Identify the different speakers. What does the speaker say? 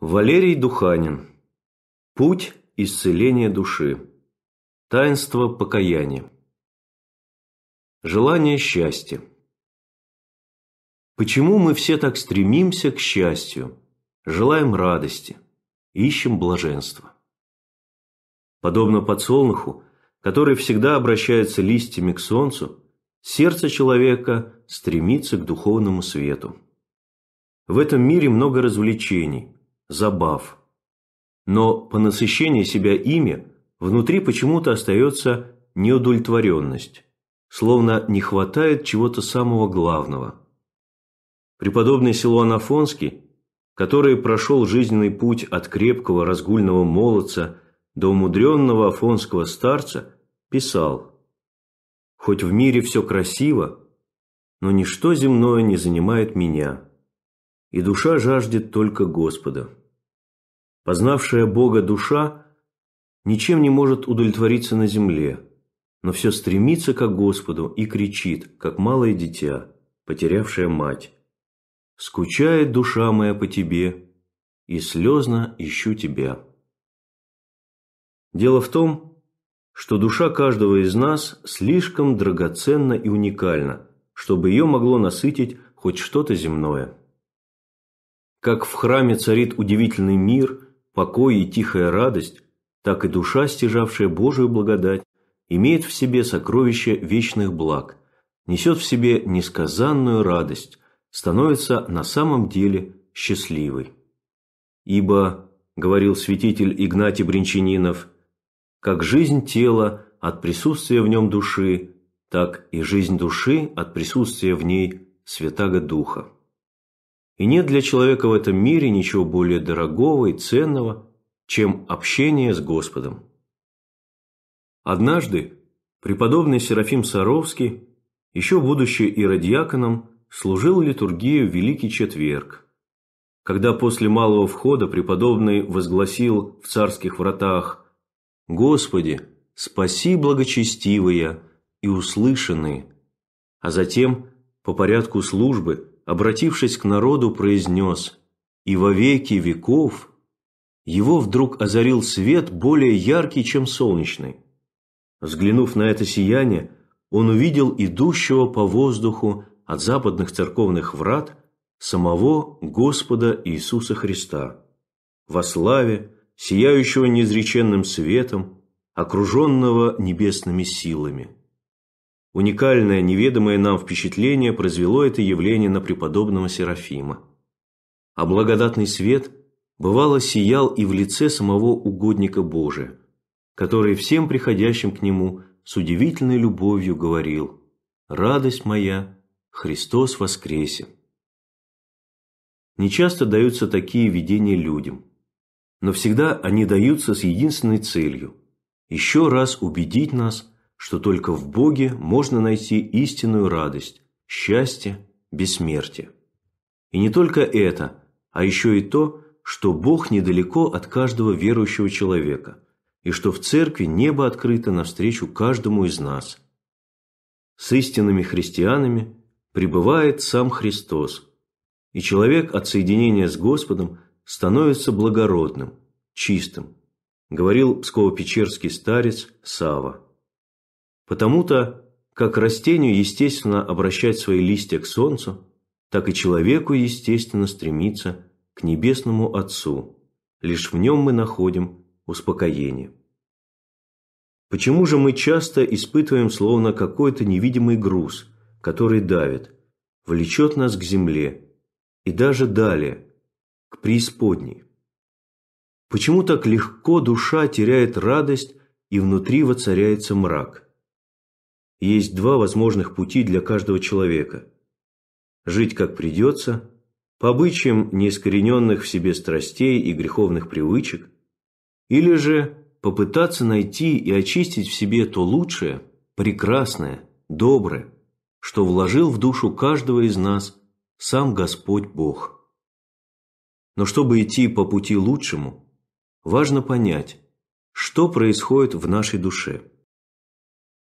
Speaker 1: Валерий Духанин. Путь исцеления души. Таинство покаяния. Желание счастья. Почему мы все так стремимся к счастью, желаем радости, ищем блаженства? Подобно подсолнуху, который всегда обращается листьями к солнцу, сердце человека стремится к духовному свету. В этом мире много развлечений – забав. Но по насыщению себя ими внутри почему-то остается неудовлетворенность, словно не хватает чего-то самого главного. Преподобный Силуан Афонский, который прошел жизненный путь от крепкого разгульного молодца до умудренного афонского старца, писал «Хоть в мире все красиво, но ничто земное не занимает меня, и душа жаждет только Господа». Познавшая Бога душа ничем не может удовлетвориться на земле, но все стремится к Господу и кричит, как малое дитя, потерявшая мать. «Скучает душа моя по тебе, и слезно ищу тебя». Дело в том, что душа каждого из нас слишком драгоценна и уникальна, чтобы ее могло насытить хоть что-то земное. Как в храме царит удивительный мир – покой и тихая радость, так и душа, стяжавшая Божию благодать, имеет в себе сокровище вечных благ, несет в себе несказанную радость, становится на самом деле счастливой. Ибо, говорил святитель Игнатий Бринчанинов, как жизнь тела от присутствия в нем души, так и жизнь души от присутствия в ней Святаго Духа. И нет для человека в этом мире ничего более дорогого и ценного, чем общение с Господом. Однажды преподобный Серафим Саровский, еще будучи иродиаконом, служил литургию в Великий Четверг, когда после малого входа преподобный возгласил в царских вратах «Господи, спаси благочестивые и услышанные», а затем по порядку службы, обратившись к народу, произнес «И во веки веков» его вдруг озарил свет более яркий, чем солнечный. Взглянув на это сияние, он увидел идущего по воздуху от западных церковных врат самого Господа Иисуса Христа, во славе, сияющего неизреченным светом, окруженного небесными силами. Уникальное, неведомое нам впечатление произвело это явление на преподобного Серафима. А благодатный свет, бывало, сиял и в лице самого угодника Божия, который всем приходящим к нему с удивительной любовью говорил «Радость моя, Христос воскресе!» Нечасто даются такие видения людям, но всегда они даются с единственной целью – еще раз убедить нас – что только в Боге можно найти истинную радость, счастье, бессмертие. И не только это, а еще и то, что Бог недалеко от каждого верующего человека, и что в церкви небо открыто навстречу каждому из нас. С истинными христианами пребывает сам Христос, и человек от соединения с Господом становится благородным, чистым, говорил Псково-Печерский старец Сава. Потому-то, как растению естественно обращать свои листья к солнцу, так и человеку естественно стремиться к небесному Отцу. Лишь в нем мы находим успокоение. Почему же мы часто испытываем словно какой-то невидимый груз, который давит, влечет нас к земле и даже далее, к преисподней? Почему так легко душа теряет радость и внутри воцаряется мрак – есть два возможных пути для каждого человека. Жить как придется, по обычаям неискорененных в себе страстей и греховных привычек, или же попытаться найти и очистить в себе то лучшее, прекрасное, доброе, что вложил в душу каждого из нас сам Господь Бог. Но чтобы идти по пути лучшему, важно понять, что происходит в нашей душе –